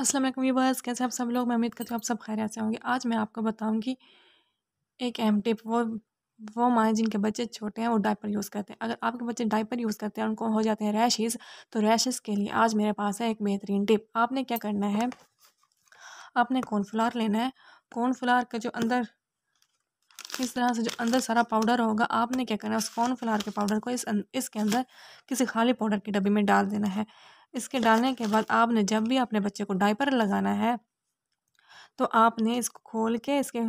अस्सलाम वालेकुम यूबर्स कैसे आप सब लोग मैं उम्मीद करती हूँ आप सब खैर से होंगे आज मैं आपको बताऊँगी एक अहम टिप वो वो माएँ जिनके बच्चे छोटे हैं वो डायपर यूज़ करते हैं अगर आपके बच्चे डायपर यूज़ करते हैं उनको हो जाते हैं रैशेज़ तो रैशेज़ के लिए आज मेरे पास है एक बेहतरीन टिप आपने क्या करना है आपने कॉर्नफ्लावर लेना है कॉर्नफ्लावर का जो अंदर इस तरह से जो अंदर सारा पाउडर होगा आपने क्या करना है उस कॉर्नफ्लावर के पाउडर को इस अं-, इसके अंदर किसी खाली पाउडर के डब्बे में डाल देना है इसके डालने के बाद आपने जब भी अपने बच्चे को डाइपर लगाना है तो आपने इसको खोल के इसके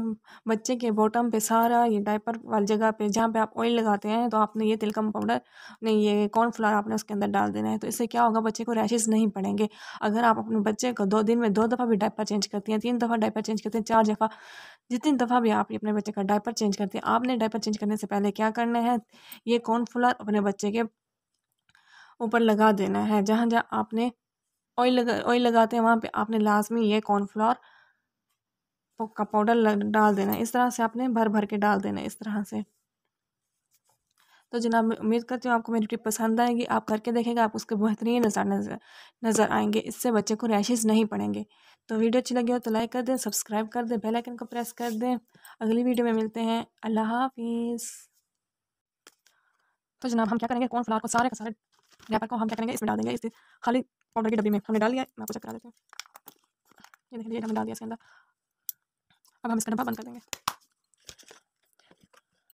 बच्चे के बॉटम पे सारा ये डाइपर वाली जगह पे जहाँ पे आप ऑयल लगाते हैं तो आपने ये तिलकम पाउडर नहीं ये कॉर्नफ्लावर आपने उसके अंदर डाल देना है तो इससे क्या होगा बच्चे को रैशेज़ नहीं पड़ेंगे अगर आप अपने बच्चे को दो दिन में दो दफ़ा भी डाइपर चेंज करती हैं तीन दफ़ा डाइपर चेंज करते हैं चार दफ़ा जितनी दफ़ा भी आप अपने बच्चे का डायपर चेंज करते हैं आपने डायपर चेंज करने से पहले क्या करना है ये कॉर्नफ्लावर अपने बच्चे के ऊपर लगा देना है जहाँ जहाँ आपने ऑयल लगा ऑयल लगाते हैं वहाँ पे आपने लाजमी ये कॉर्नफ्लावर का पाउडर डाल देना है इस तरह से आपने भर भर के डाल देना है इस तरह से तो जनाब मैं उम्मीद करती हूँ आपको मेरी ट्रिप पसंद आएगी आप करके देखेंगे आप उसके बेहतरीन नज़र नज़र नज़र आएंगे इससे बच्चे को रैशेज़ नहीं पड़ेंगे तो वीडियो अच्छी लगी हो तो लाइक कर दें सब्सक्राइब कर दें बेल आइकन को प्रेस कर दें अगली वीडियो में मिलते हैं अल्लाह हाफिज़ तो जनाब हम क्या करेंगे कौन फ्लावर को सारे का सारे रैपर को हम क्या करेंगे इसमें डाल देंगे इस खाली पाउडर की डब्बी में हमने डाल दिया मैं आपको चेक करा देते हैं ये देख लीजिए हमने डाल दिया इसके अंदर अब हम इसका डब्बा बंद कर देंगे